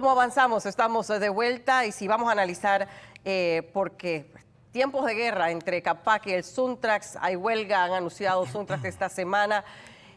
cómo avanzamos. Estamos de vuelta y si vamos a analizar eh, porque Tiempos de guerra entre Capac y el Suntrax. Hay huelga, han anunciado Suntrax esta semana.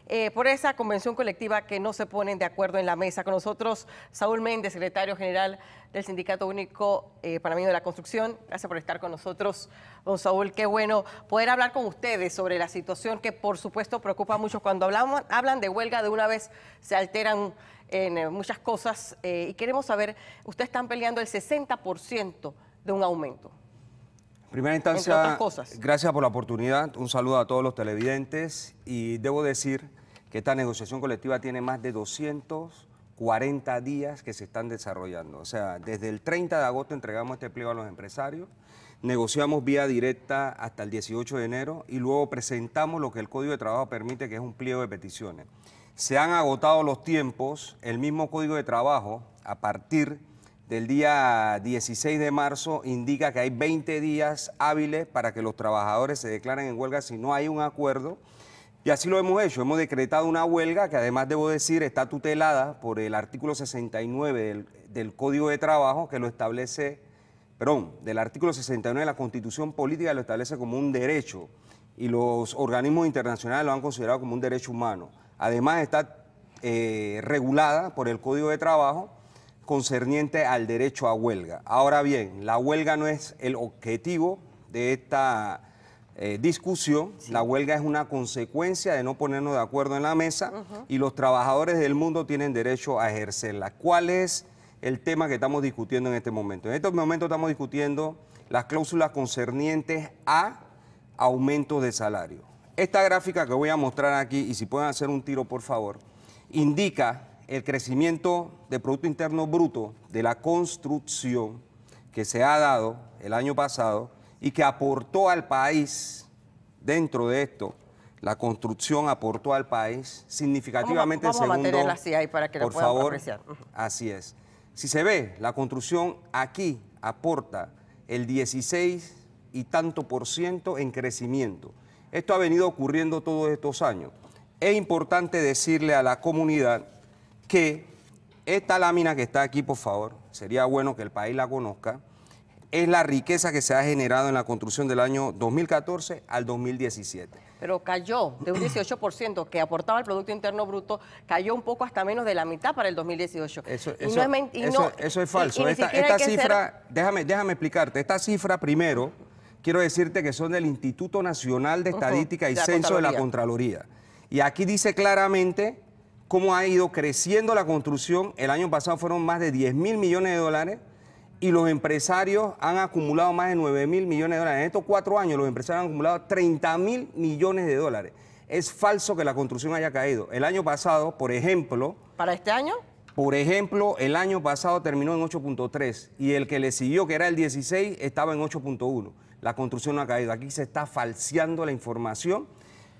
Eh, por esa convención colectiva que no se ponen de acuerdo en la mesa. Con nosotros, Saúl Méndez, secretario general del Sindicato Único eh, para de la Construcción. Gracias por estar con nosotros, don Saúl. Qué bueno poder hablar con ustedes sobre la situación que, por supuesto, preocupa mucho. Cuando hablamos, hablan de huelga, de una vez se alteran en eh, muchas cosas eh, y queremos saber, ustedes están peleando el 60% de un aumento. primera instancia, gracias por la oportunidad, un saludo a todos los televidentes y debo decir que esta negociación colectiva tiene más de 240 días que se están desarrollando. O sea, desde el 30 de agosto entregamos este pliego a los empresarios, negociamos vía directa hasta el 18 de enero y luego presentamos lo que el Código de Trabajo permite, que es un pliego de peticiones. Se han agotado los tiempos, el mismo Código de Trabajo, a partir del día 16 de marzo, indica que hay 20 días hábiles para que los trabajadores se declaren en huelga si no hay un acuerdo. Y así lo hemos hecho, hemos decretado una huelga que además debo decir está tutelada por el artículo 69 del, Código de Trabajo que lo establece, perdón, del artículo 69 de la Constitución Política lo establece como un derecho y los organismos internacionales lo han considerado como un derecho humano. Además, está eh, regulada por el Código de Trabajo concerniente al derecho a huelga. Ahora bien, la huelga no es el objetivo de esta eh, discusión, la huelga es una consecuencia de no ponernos de acuerdo en la mesa y los trabajadores del mundo tienen derecho a ejercerla. ¿Cuál es el tema que estamos discutiendo en este momento? En este momento estamos discutiendo las cláusulas concernientes a aumentos de salario. Esta gráfica que voy a mostrar aquí, y si pueden hacer un tiro por favor, indica el crecimiento de Producto Interno Bruto de la construcción que se ha dado el año pasado y que aportó al país, dentro de esto, la construcción aportó al país significativamente el segundo, así para que por favor, Así es. Si se ve, la construcción aquí aporta el 16 y tanto por ciento en crecimiento. Esto ha venido ocurriendo todos estos años. Es importante decirle a la comunidad que esta lámina que está aquí, por favor, sería bueno que el país la conozca, es la riqueza que se ha generado en la construcción del año 2014 al 2017. Pero cayó de un 18% que aportaba el Producto Interno Bruto, cayó un poco hasta menos de la mitad para el 2018. Eso, es, falso. esta, cifra, déjame, déjame explicarte, esta cifra primero quiero decirte que son del Instituto Nacional de Estadística y Censo de la Contraloría. Y aquí dice claramente cómo ha ido creciendo la construcción. El año pasado fueron más de 10 mil millones de dólares y los empresarios han acumulado más de 9 mil millones de dólares. En estos cuatro años los empresarios han acumulado 30 mil millones de dólares. Es falso que la construcción haya caído. El año pasado, por ejemplo... ¿Para este año? Por ejemplo, el año pasado terminó en 8.3 y el que le siguió, que era el 16, estaba en 8.1. La construcción no ha caído. Aquí se está falseando la información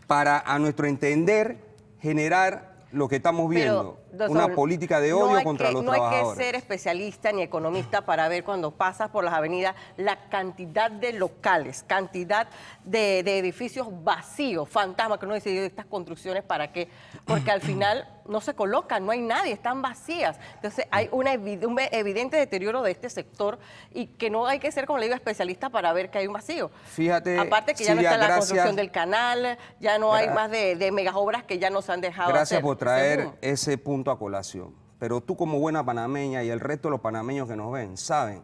para, a nuestro entender, generar lo que estamos viendo, una política de odio contra los trabajadores. No hay que ser especialista ni economista para ver cuando pasas por las avenidas la cantidad de locales, cantidad de, edificios vacíos, fantasmas, que uno dice, estas construcciones, ¿para qué? Porque al final no se colocan, no hay nadie, están vacías. Entonces hay un evidente deterioro de este sector y que no hay que ser, como le digo, especialista para ver que hay un vacío. Fíjate. Aparte que ya no está la construcción del canal, ya no hay más de, de obras que ya nos han dejado. Gracias por traer ese punto a colación. Pero tú como buena panameña y el resto de los panameños que nos ven saben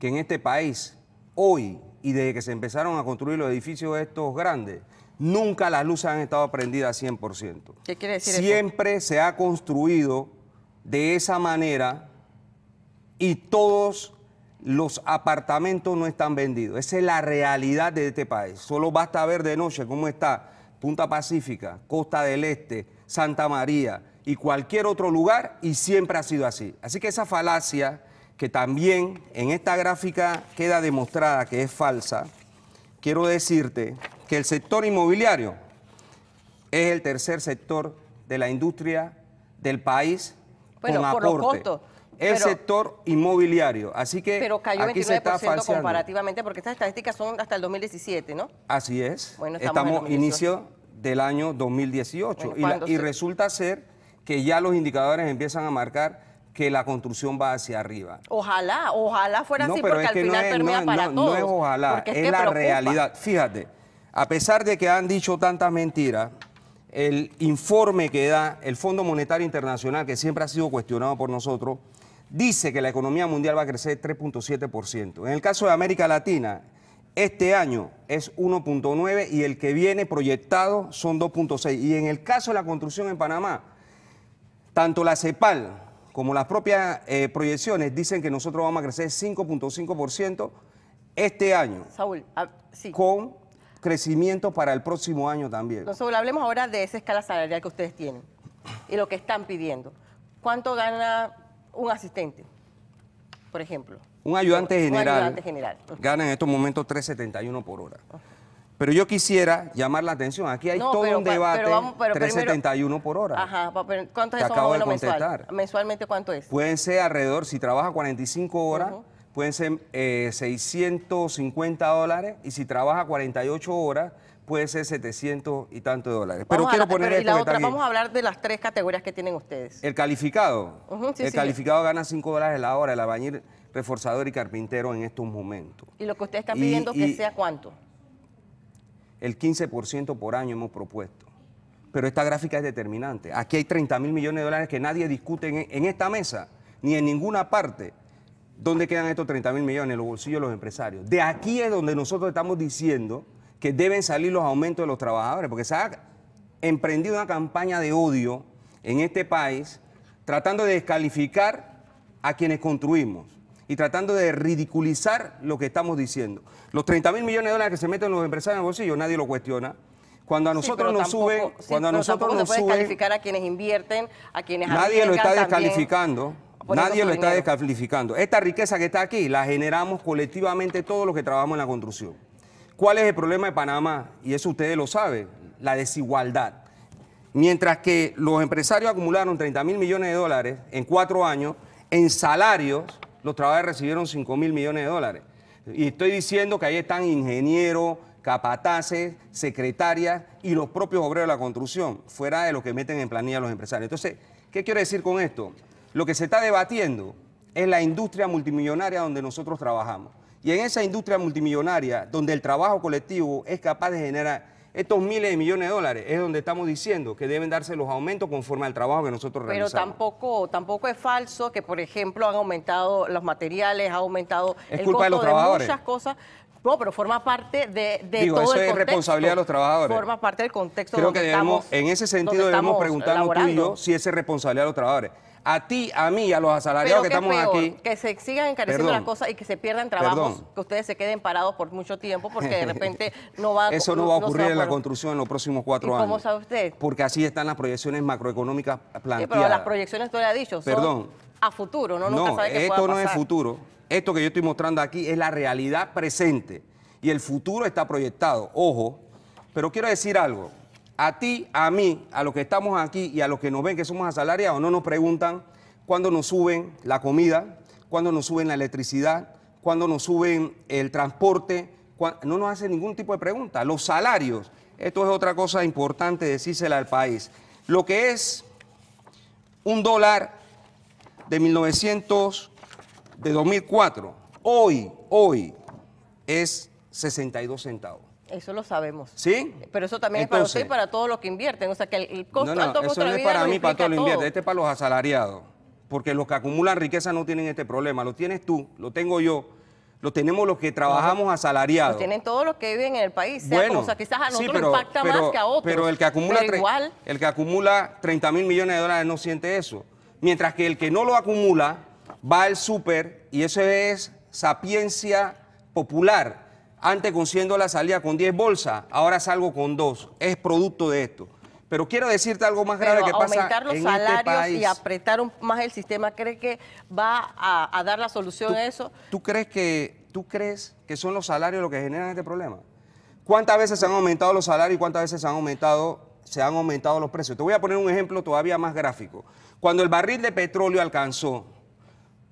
que en este país, hoy y desde que se empezaron a construir los edificios estos grandes, nunca las luces han estado prendidas 100%. ¿Qué quiere decir Siempre se ha construido de esa manera y todos los apartamentos no están vendidos. Esa es la realidad de este país. Solo basta ver de noche cómo está Punta Pacífica, Costa del Este, Santa María y cualquier otro lugar y siempre ha sido así. Así que esa falacia que también en esta gráfica queda demostrada que es falsa, quiero decirte que el sector inmobiliario es el tercer sector de la industria del país con aporte. Por el sector inmobiliario. Así que pero cayó aquí 29% se está comparativamente, porque estas estadísticas son hasta el 2017, ¿no? Así es. estamos, inicio del año 2018 y, resulta ser que ya los indicadores empiezan a marcar que la construcción va hacia arriba. Ojalá, ojalá fuera así, porque al final no para todos. No es ojalá, es, la realidad. Fíjate a pesar de que han dicho tantas mentiras, el informe que da el Fondo Monetario Internacional, que siempre ha sido cuestionado por nosotros, dice que la economía mundial va a crecer 3.7%. En el caso de América Latina, este año es 1.9 y el que viene proyectado son 2.6. Y en el caso de la construcción en Panamá, tanto la CEPAL como las propias eh, proyecciones dicen que nosotros vamos a crecer 5.5% este año. Saúl, ah, sí. Con crecimiento para el próximo año también. Nosotros hablemos ahora de esa escala salarial que ustedes tienen y lo que están pidiendo. ¿Cuánto gana un asistente, por ejemplo? Un ayudante general, un ayudante general. gana en estos momentos 3.71 por hora. Pero yo quisiera llamar la atención. Aquí hay todo un debate. 371 por hora. Ajá, ¿cuánto es eso acabo de Mensualmente, ¿cuánto es? Pueden ser alrededor, si trabaja 45 horas, pueden ser 650 eh, dólares y si trabaja 48 horas puede ser 700 y tanto dólares. pero quiero poner el y este la otra, vamos a hablar de las tres categorías que tienen ustedes. El calificado. el calificado gana 5 dólares la hora, el albañil, reforzador y carpintero en estos momentos. ¿Y lo que usted está pidiendo que sea cuánto? El 15% por año hemos propuesto. Pero esta gráfica es determinante. Aquí hay 30 mil millones de dólares que nadie discute en esta mesa, ni en ninguna parte ¿Dónde quedan estos 30 mil millones? En los bolsillos de los empresarios. De aquí es donde nosotros estamos diciendo que deben salir los aumentos de los trabajadores, porque se ha emprendido una campaña de odio en este país tratando de descalificar a quienes construimos y tratando de ridiculizar lo que estamos diciendo. Los 30 mil millones de dólares que se meten los empresarios en el bolsillo, nadie lo cuestiona. Cuando a nosotros nos suben... sube, cuando a nosotros nos a quienes invierten, a quienes Nadie lo está descalificando. Nadie lo está descalificando. Esta riqueza que está aquí la generamos colectivamente todos los que trabajamos en la construcción. ¿Cuál es el problema de Panamá? Y eso ustedes lo saben, la desigualdad. Mientras que los empresarios acumularon 30 mil millones de dólares en cuatro años, en salarios los trabajadores recibieron 5 mil millones de dólares. Y estoy diciendo que ahí están ingenieros, capataces, secretarias y los propios obreros de la construcción, fuera de lo que meten en planilla los empresarios. Entonces, ¿qué quiero decir con esto? Lo que se está debatiendo es la industria multimillonaria donde nosotros trabajamos. Y en esa industria multimillonaria, donde el trabajo colectivo es capaz de generar estos miles de millones de dólares, es donde estamos diciendo que deben darse los aumentos conforme al trabajo que nosotros realizamos. Pero tampoco, tampoco es falso que, por ejemplo, han aumentado los materiales, ha aumentado el costo de, muchas cosas. No, pero forma parte de, de Digo, eso es responsabilidad de los trabajadores. Forma parte del contexto Creo que debemos, en ese sentido debemos preguntarnos tú y yo si es responsabilidad de los trabajadores a ti, a mí, a los asalariados que estamos aquí. Que se sigan encareciendo las cosas y que se pierdan trabajos, que ustedes se queden parados por mucho tiempo porque de repente no va a Eso no, va a ocurrir en la construcción en los próximos cuatro años. ¿Cómo sabe usted? Porque así están las proyecciones macroeconómicas planteadas. Sí, pero las proyecciones, tú le has dicho, son Perdón. a futuro, ¿no? Nunca esto no es futuro. Esto que yo estoy mostrando aquí es la realidad presente y el futuro está proyectado. Ojo, pero quiero decir algo. A ti, a mí, a los que estamos aquí y a los que nos ven que somos asalariados, no nos preguntan cuándo nos suben la comida, cuándo nos suben la electricidad, cuándo nos suben el transporte, no nos hacen ningún tipo de pregunta. Los salarios, esto es otra cosa importante decírsela al país. Lo que es un dólar de 1900, de 2004, hoy, hoy es 62 centavos. Eso lo sabemos. ¿Sí? Pero eso también es para usted y para todos los que invierten. O sea, que el, costo no, no, alto no es para mí, para todos los invierten. Este es para los asalariados. Porque los que acumulan riqueza no tienen este problema. Lo tienes tú, lo tengo yo. Lo tenemos los que trabajamos asalariados. Lo tienen todos los que viven en el país. bueno, o sea, quizás a nosotros impacta más que a otros. Pero el que acumula, el que acumula 30 mil millones de dólares no siente eso. Mientras que el que no lo acumula va al súper y eso es sapiencia popular antes con 100 dólares salía con 10 bolsas, ahora salgo con 2. Es producto de esto. Pero quiero decirte algo más grave que pasa en Aumentar los este salarios y apretar más el sistema, ¿crees que va a, dar la solución a eso? ¿tú crees, que, ¿Tú crees que son los salarios los que generan este problema? ¿Cuántas veces se han aumentado los salarios y cuántas veces han aumentado, se han aumentado los precios? Te voy a poner un ejemplo todavía más gráfico. Cuando el barril de petróleo alcanzó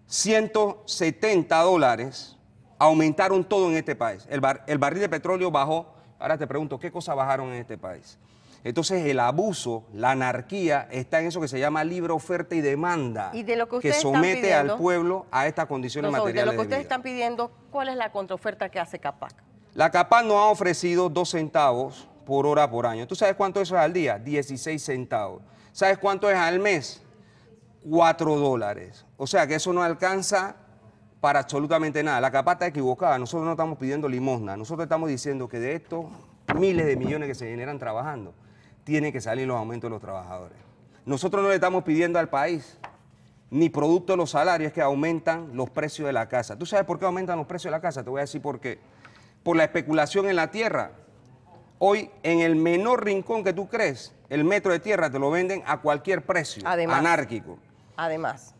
170 dólares, aumentaron todo en este país. El, barril de petróleo bajó. Ahora te pregunto, ¿qué cosas bajaron en este país? Entonces el abuso, la anarquía, está en eso que se llama libre oferta y demanda, ¿Y de lo que, somete al pueblo a estas condiciones materiales. materiales. De lo que ustedes están pidiendo, ¿cuál es la contraoferta que hace CAPAC? La CAPAC nos ha ofrecido dos centavos por hora por año. ¿Tú sabes cuánto eso es al día? 16 centavos. ¿Sabes cuánto es al mes? 4 dólares. O sea que eso no alcanza para absolutamente nada. La capa está equivocada. Nosotros no estamos pidiendo limosna. Nosotros estamos diciendo que de estos miles de millones que se generan trabajando, tienen que salir los aumentos de los trabajadores. Nosotros no le estamos pidiendo al país ni producto de los salarios, que aumentan los precios de la casa. ¿Tú sabes por qué aumentan los precios de la casa? Te voy a decir por qué. Por la especulación en la tierra. Hoy, en el menor rincón que tú crees, el metro de tierra te lo venden a cualquier precio, Además. anárquico. Además.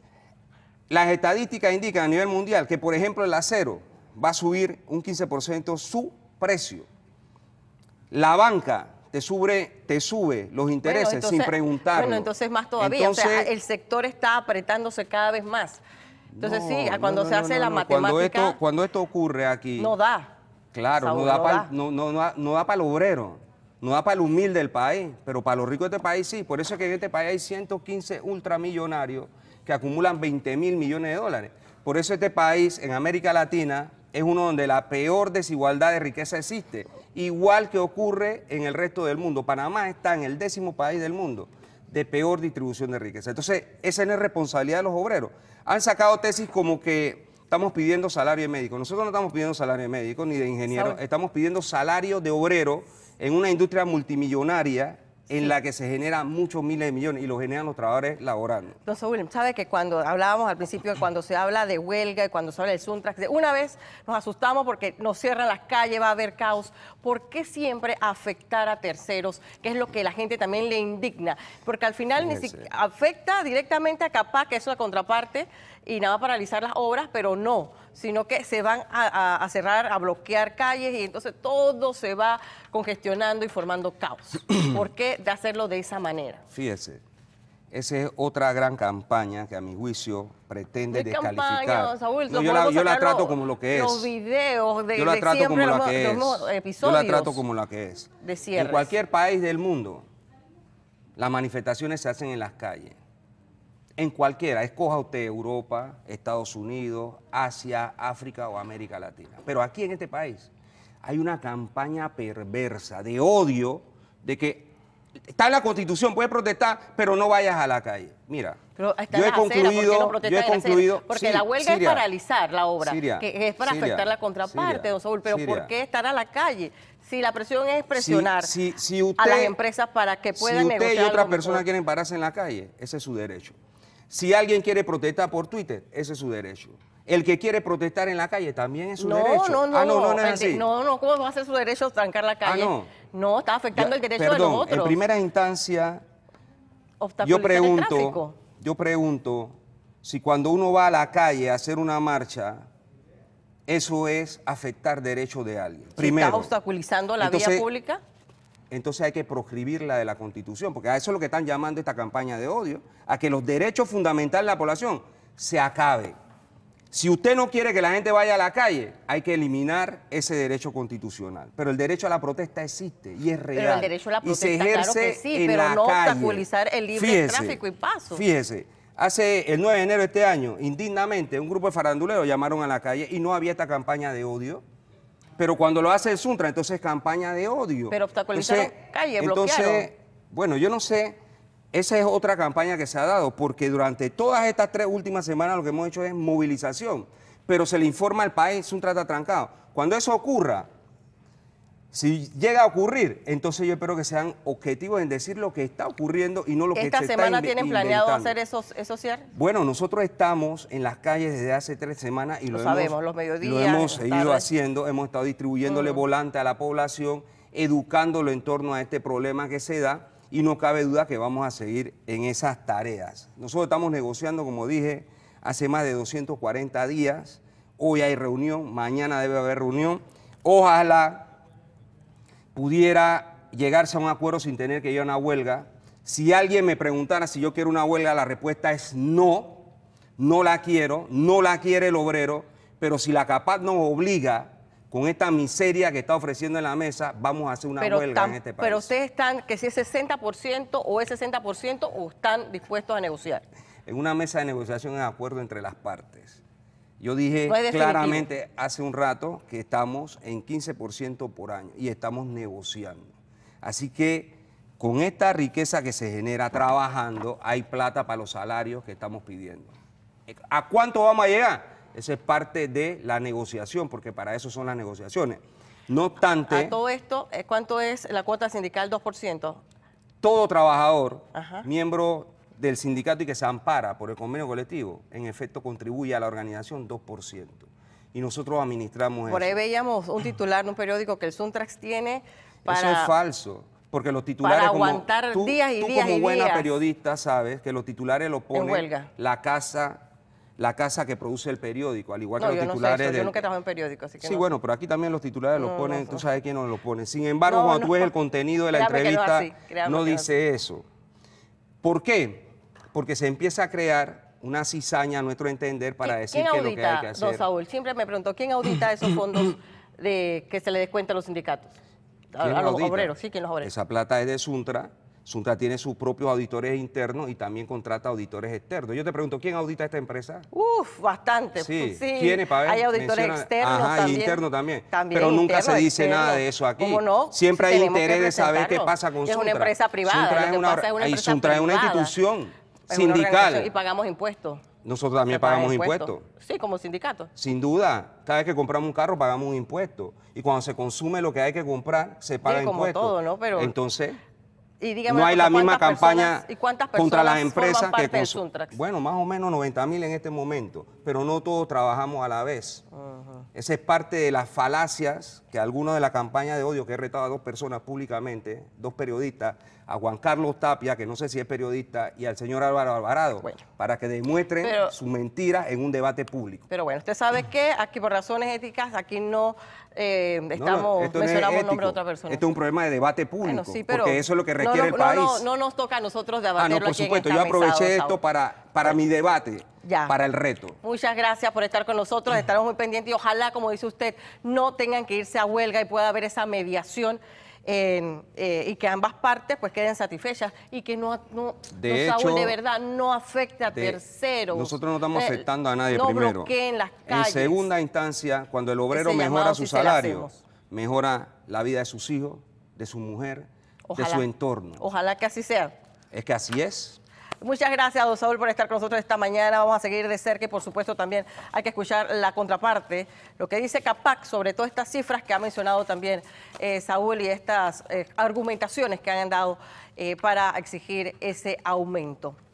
Las estadísticas indican a nivel mundial que, por ejemplo, el acero va a subir un 15% su precio. La banca te sube, te sube los intereses sin preguntarlo. Bueno, entonces más todavía. o sea, el sector está apretándose cada vez más. Entonces sí, cuando se hace la matemática... Cuando esto, ocurre aquí... No da. Claro, no, no, da para el obrero, no da para el humilde del país, pero para los ricos de este país sí. Por eso es que en este país hay 115 ultramillonarios que acumulan 20 mil millones de dólares. Por eso este país en América Latina es uno donde la peor desigualdad de riqueza existe, igual que ocurre en el resto del mundo. Panamá está en el décimo país del mundo de peor distribución de riqueza. Entonces, esa es es responsabilidad de los obreros. Han sacado tesis como que estamos pidiendo salario de médico. Nosotros no estamos pidiendo salario de médico ni de ingeniero, estamos pidiendo salario de obrero en una industria multimillonaria en la que se generan muchos miles de millones y lo generan los trabajadores laborando. Entonces, William, ¿sabe que cuando hablábamos al principio, cuando se habla de huelga y cuando se habla del Suntrax, de una vez nos asustamos porque nos cierran las calles, va a haber caos? ¿Por qué siempre afectar a terceros? Que es lo que la gente también le indigna. Porque al final ni afecta directamente a Capaz, que es una contraparte y nada paralizar las obras, pero no, sino que se van a, cerrar, a bloquear calles y entonces todo se va congestionando y formando caos. ¿Por qué de hacerlo de esa manera? Fíjese, esa es otra gran campaña que a mi juicio pretende descalificar. Campaña, yo, la, trato como lo que es. Los videos de, yo la episodios yo la trato como la que es. De en cualquier país del mundo, las manifestaciones se hacen en las calles en cualquiera, escoja usted Europa, Estados Unidos, Asia, África o América Latina. Pero aquí en este país hay una campaña perversa de odio de que está en la constitución, puedes protestar, pero no vayas a la calle. Mira, yo, he concluido, he concluido, Porque la huelga es paralizar la obra, que es para afectar la contraparte, don Saúl, pero ¿por qué estar a la calle? Si la presión es presionar a las empresas para que puedan negociar. Si usted y otra persona quieren pararse en la calle, ese es su derecho. Si alguien quiere protestar por Twitter, ese es su derecho. El que quiere protestar en la calle también es su derecho. No, no, ah, no, no, no es No, no, ¿cómo va a ser su derecho trancar la ah, calle? no. está afectando el derecho de los otros. En primera instancia, yo pregunto, yo pregunto si cuando uno va a la calle a hacer una marcha, eso es afectar derecho de alguien. Primero. obstaculizando la vía pública? entonces hay que proscribirla de la Constitución, porque a eso es lo que están llamando esta campaña de odio, a que los derechos fundamentales de la población se acabe. Si usted no quiere que la gente vaya a la calle, hay que eliminar ese derecho constitucional. Pero el derecho a la protesta existe y es real. Pero el derecho a la protesta, claro sí, pero no obstaculizar el libre tráfico y paso. Fíjese, hace el 9 de enero de este año, indignamente, un grupo de faranduleros llamaron a la calle y no había esta campaña de odio pero cuando lo hace el Suntra, entonces campaña de odio. Pero obstaculizaron entonces, calle, bloquearon. Entonces, bueno, yo no sé, esa es otra campaña que se ha dado, porque durante todas estas tres últimas semanas lo que hemos hecho es movilización, pero se le informa al país, Suntra está trancado. Cuando eso ocurra, si llega a ocurrir, entonces yo espero que sean objetivos en decir lo que está ocurriendo y no lo que se está Esta semana tienen planeado hacer eso, esos Bueno, nosotros estamos en las calles desde hace tres semanas y lo, sabemos, los mediodías, lo hemos seguido haciendo, hemos estado distribuyéndole mm. volante a la población, educándolo en torno a este problema que se da y no cabe duda que vamos a seguir en esas tareas. Nosotros estamos negociando, como dije, hace más de 240 días. Hoy hay reunión, mañana debe haber reunión. Ojalá pudiera llegarse a un acuerdo sin tener que ir a una huelga. Si alguien me preguntara si yo quiero una huelga, la respuesta es no, no la quiero, no la quiere el obrero, pero si la capaz nos obliga con esta miseria que está ofreciendo en la mesa, vamos a hacer una huelga en este país. Pero ustedes están, que si es 60% o es 60% o están dispuestos a negociar. En una mesa de negociación es acuerdo entre las partes. Yo dije claramente hace un rato que estamos en 15% por año y estamos negociando. Así que con esta riqueza que se genera trabajando, hay plata para los salarios que estamos pidiendo. ¿A cuánto vamos a llegar? Esa es parte de la negociación, porque para eso son las negociaciones. No obstante... A todo esto, eh, ¿cuánto es la cuota sindical 2%? Todo trabajador, miembro del sindicato y que se ampara por el convenio colectivo, en efecto contribuye a la organización 2%. Y nosotros administramos eso. Por ahí veíamos un titular en un periódico que el Suntrax tiene Eso es falso. Porque los titulares. Para aguantar como, tú, días y tú como buena periodista sabes que los titulares lo ponen la casa, la casa que produce el periódico, al igual que los yo titulares. No sé Yo nunca en periódico, así que. Sí, bueno, pero aquí también los titulares lo ponen, tú sabes quién no lo pone. Sin embargo, cuando tú ves el contenido de la entrevista, no dice eso. ¿Por qué? porque se empieza a crear una cizaña a nuestro entender para decir lo que hay que hacer. Don Saúl, siempre me pregunto, ¿quién audita esos fondos de, que se le descuenta a los sindicatos? A, los obreros, sí, ¿quién los obreros? Esa plata es de Suntra. Suntra tiene sus propios auditores internos y también contrata auditores externos. Yo te pregunto, ¿quién audita esta empresa? Uf, bastante. Sí, sí. ¿quiénes? hay auditores externos Ajá, y internos también. Pero nunca se dice nada de eso aquí. ¿Cómo no? Siempre hay interés de saber qué pasa con Suntra. Es una empresa privada. Suntra es una, es y Suntra es una institución. Sindical. Y pagamos impuestos. Nosotros también pagamos impuestos. Sí, como sindicato. Sin duda, cada vez que compramos un carro pagamos un impuesto. Y cuando se consume lo que hay que comprar, se paga sí, como todo, ¿no? Pero Entonces... Y no hay la misma campaña contra las empresas que Bueno, más o menos 90 mil en este momento, pero no todos trabajamos a la vez. Esa es parte de las falacias que algunos de la campaña de odio que he retado a dos personas públicamente, dos periodistas, a Juan Carlos Tapia, que no sé si es periodista, y al señor Álvaro Alvarado, para que demuestren su mentira en un debate público. Pero bueno, usted sabe que aquí por razones éticas, aquí no eh, estamos, mencionando el nombre de otra persona. este es un problema de debate público, porque eso es lo que requiere el país. No, nos toca a nosotros ah, debatirlo Ah, por supuesto, yo aproveché esto para, para mi debate. para el reto. Muchas gracias por estar con nosotros, mm. estamos muy pendientes y ojalá, como dice usted, no tengan que irse a huelga y pueda haber esa mediación eh, y que ambas partes pues queden satisfechas y que no, no, de, verdad no afecte a terceros. Nosotros no estamos eh, afectando a nadie primero. las En segunda instancia, cuando el obrero mejora su salario, mejora la vida de sus hijos, de su mujer, de su entorno. Ojalá que así sea. Es que así es. Muchas gracias, don Saúl, por estar con nosotros esta mañana. Vamos a seguir de cerca y, por supuesto, también hay que escuchar la contraparte, lo que dice CAPAC sobre todas estas cifras que ha mencionado también eh, Saúl y estas eh, argumentaciones que han dado eh, para exigir ese aumento.